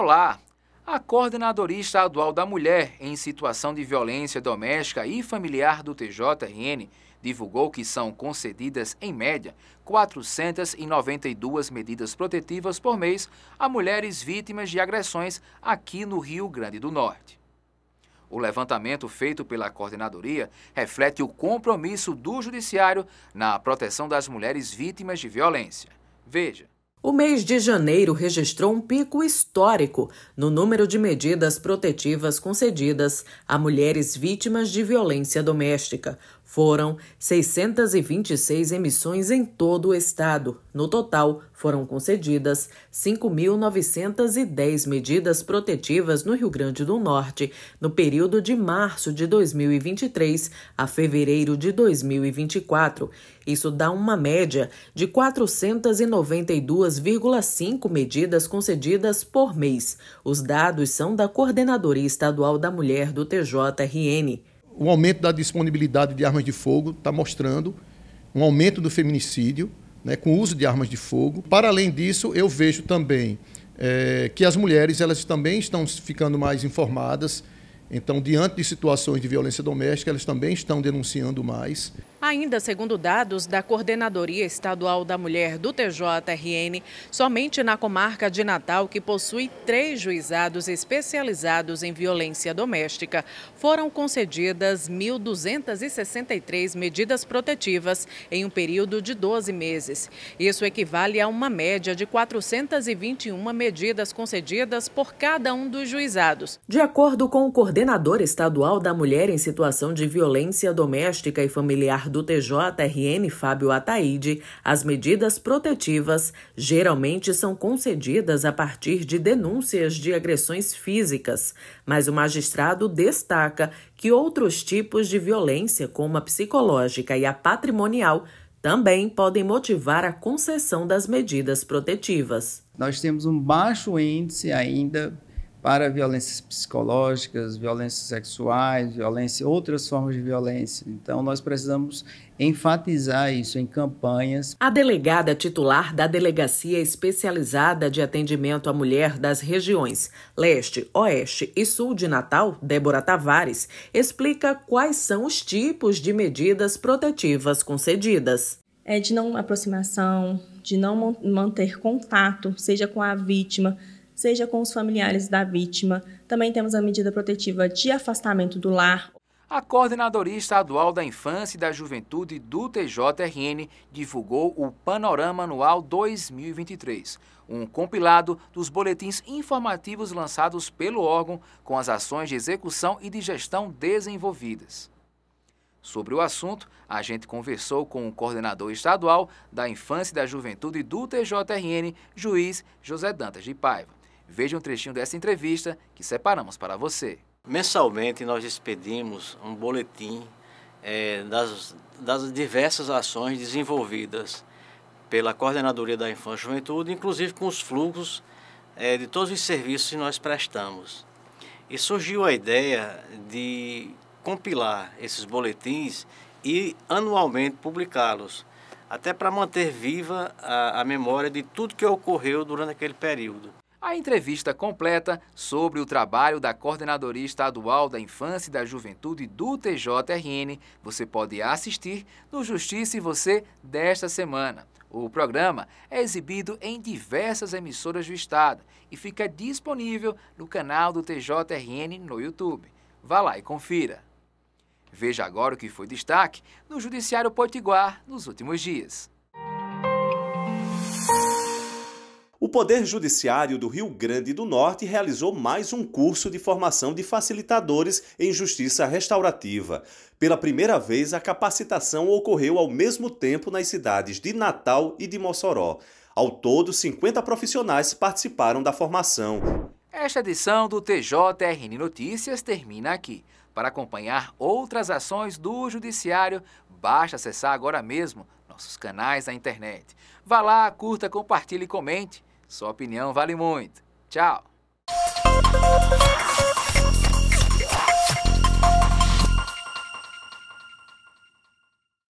Olá! A Coordenadoria Estadual da Mulher em Situação de Violência Doméstica e Familiar do TJRN divulgou que são concedidas, em média, 492 medidas protetivas por mês a mulheres vítimas de agressões aqui no Rio Grande do Norte. O levantamento feito pela coordenadoria reflete o compromisso do Judiciário na proteção das mulheres vítimas de violência. Veja. O mês de janeiro registrou um pico histórico no número de medidas protetivas concedidas a mulheres vítimas de violência doméstica. Foram 626 emissões em todo o estado. No total, foram concedidas 5.910 medidas protetivas no Rio Grande do Norte no período de março de 2023 a fevereiro de 2024. Isso dá uma média de 492,5 medidas concedidas por mês. Os dados são da Coordenadoria Estadual da Mulher do TJRN o aumento da disponibilidade de armas de fogo está mostrando um aumento do feminicídio né, com o uso de armas de fogo. Para além disso, eu vejo também é, que as mulheres elas também estão ficando mais informadas. Então, diante de situações de violência doméstica, elas também estão denunciando mais. Ainda segundo dados da Coordenadoria Estadual da Mulher do TJRN, somente na comarca de Natal, que possui três juizados especializados em violência doméstica, foram concedidas 1.263 medidas protetivas em um período de 12 meses. Isso equivale a uma média de 421 medidas concedidas por cada um dos juizados. De acordo com o coordenador estadual da Mulher em Situação de Violência Doméstica e Familiar do do TJRN Fábio Ataíde, as medidas protetivas geralmente são concedidas a partir de denúncias de agressões físicas, mas o magistrado destaca que outros tipos de violência, como a psicológica e a patrimonial, também podem motivar a concessão das medidas protetivas. Nós temos um baixo índice ainda para violências psicológicas, violências sexuais, violência, outras formas de violência. Então, nós precisamos enfatizar isso em campanhas. A delegada titular da Delegacia Especializada de Atendimento à Mulher das regiões Leste, Oeste e Sul de Natal, Débora Tavares, explica quais são os tipos de medidas protetivas concedidas. É de não aproximação, de não manter contato, seja com a vítima, seja com os familiares da vítima. Também temos a medida protetiva de afastamento do lar. A Coordenadoria Estadual da Infância e da Juventude do TJRN divulgou o Panorama Anual 2023, um compilado dos boletins informativos lançados pelo órgão com as ações de execução e de gestão desenvolvidas. Sobre o assunto, a gente conversou com o coordenador estadual da Infância e da Juventude do TJRN, juiz José Dantas de Paiva. Veja um trechinho dessa entrevista que separamos para você. Mensalmente nós expedimos um boletim é, das, das diversas ações desenvolvidas pela Coordenadoria da Infância e Juventude, inclusive com os fluxos é, de todos os serviços que nós prestamos. E surgiu a ideia de compilar esses boletins e anualmente publicá-los, até para manter viva a, a memória de tudo que ocorreu durante aquele período. A entrevista completa sobre o trabalho da Coordenadoria Estadual da Infância e da Juventude do TJRN você pode assistir no Justiça e Você desta semana. O programa é exibido em diversas emissoras do estado e fica disponível no canal do TJRN no YouTube. Vá lá e confira. Veja agora o que foi destaque no Judiciário Potiguar nos últimos dias. O Poder Judiciário do Rio Grande do Norte realizou mais um curso de formação de facilitadores em justiça restaurativa. Pela primeira vez, a capacitação ocorreu ao mesmo tempo nas cidades de Natal e de Mossoró. Ao todo, 50 profissionais participaram da formação. Esta edição do TJRN Notícias termina aqui. Para acompanhar outras ações do Judiciário, basta acessar agora mesmo nossos canais na internet. Vá lá, curta, compartilhe e comente. Sua opinião vale muito. Tchau!